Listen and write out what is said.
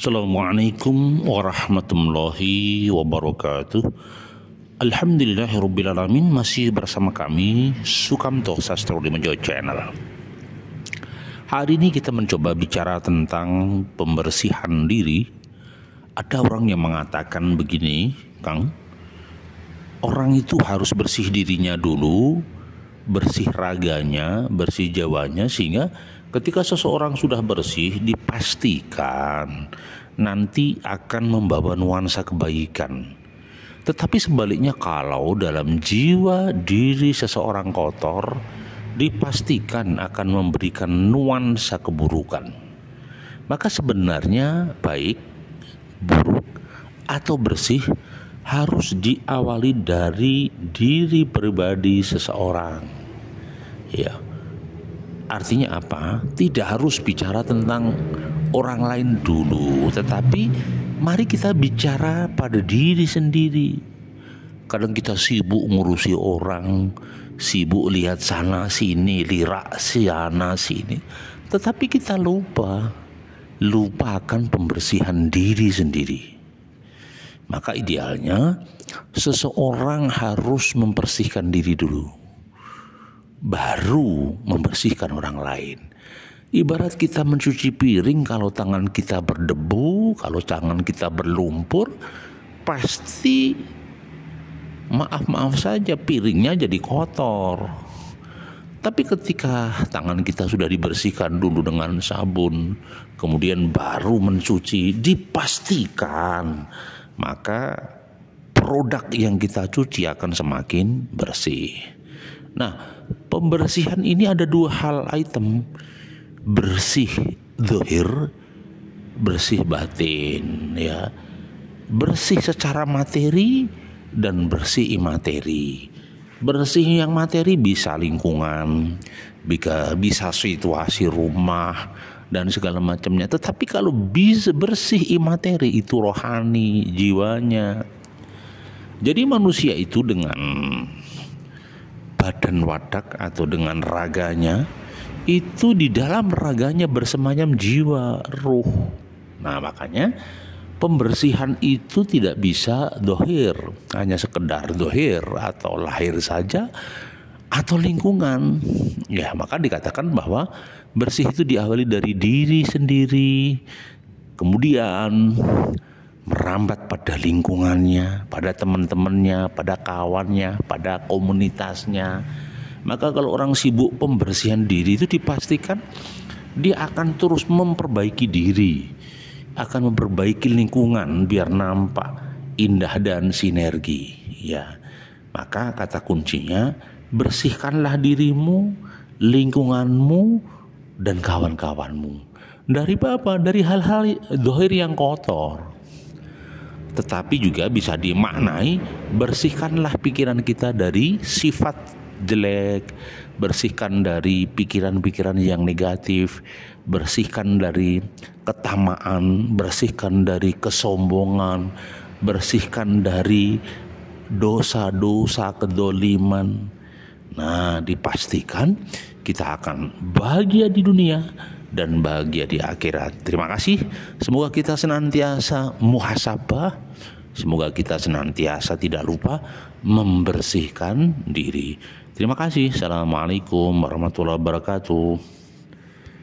Assalamualaikum warahmatullahi wabarakatuh. Alhamdulillahirrabbilalamin masih bersama kami Sukamto Sastro di Mejo Channel Hari ini kita mencoba bicara tentang pembersihan diri Ada orang yang mengatakan begini Kang Orang itu harus bersih dirinya dulu bersih raganya, bersih jawanya sehingga ketika seseorang sudah bersih dipastikan nanti akan membawa nuansa kebaikan. Tetapi sebaliknya kalau dalam jiwa diri seseorang kotor dipastikan akan memberikan nuansa keburukan. Maka sebenarnya baik, buruk atau bersih harus diawali dari diri pribadi seseorang. Ya. Artinya apa? Tidak harus bicara tentang orang lain dulu, tetapi mari kita bicara pada diri sendiri. Kadang kita sibuk ngurusi orang, sibuk lihat sana sini, lirak sana sini. Tetapi kita lupa lupakan pembersihan diri sendiri. Maka idealnya seseorang harus mempersihkan diri dulu baru membersihkan orang lain. Ibarat kita mencuci piring kalau tangan kita berdebu, kalau tangan kita berlumpur, pasti maaf-maaf saja piringnya jadi kotor. Tapi ketika tangan kita sudah dibersihkan dulu dengan sabun, kemudian baru mencuci, dipastikan maka produk yang kita cuci akan semakin bersih. Nah, Pembersihan ini ada dua hal item. Bersih zahir bersih batin ya. Bersih secara materi dan bersih imateri. Bersih yang materi bisa lingkungan, bisa, bisa situasi rumah, dan segala macamnya. Tetapi kalau bisa bersih imateri itu rohani jiwanya. Jadi manusia itu dengan badan watak atau dengan raganya itu di dalam raganya bersemayam jiwa ruh nah makanya pembersihan itu tidak bisa dohir hanya sekedar dohir atau lahir saja atau lingkungan ya maka dikatakan bahwa bersih itu diawali dari diri sendiri kemudian merambat pada lingkungannya, pada teman-temannya, pada kawannya, pada komunitasnya. Maka kalau orang sibuk pembersihan diri itu dipastikan dia akan terus memperbaiki diri, akan memperbaiki lingkungan biar nampak indah dan sinergi, ya. Maka kata kuncinya bersihkanlah dirimu, lingkunganmu dan kawan-kawanmu. Dari apa? Dari hal-hal dohir yang kotor tetapi juga bisa dimaknai bersihkanlah pikiran kita dari sifat jelek, bersihkan dari pikiran-pikiran yang negatif, bersihkan dari ketamaan, bersihkan dari kesombongan, bersihkan dari dosa-dosa kedoliman. Nah, dipastikan kita akan bahagia di dunia dan bahagia di akhirat. Terima kasih. Semoga kita senantiasa muhasabah. Semoga kita senantiasa tidak lupa membersihkan diri. Terima kasih. Assalamualaikum warahmatullahi wabarakatuh.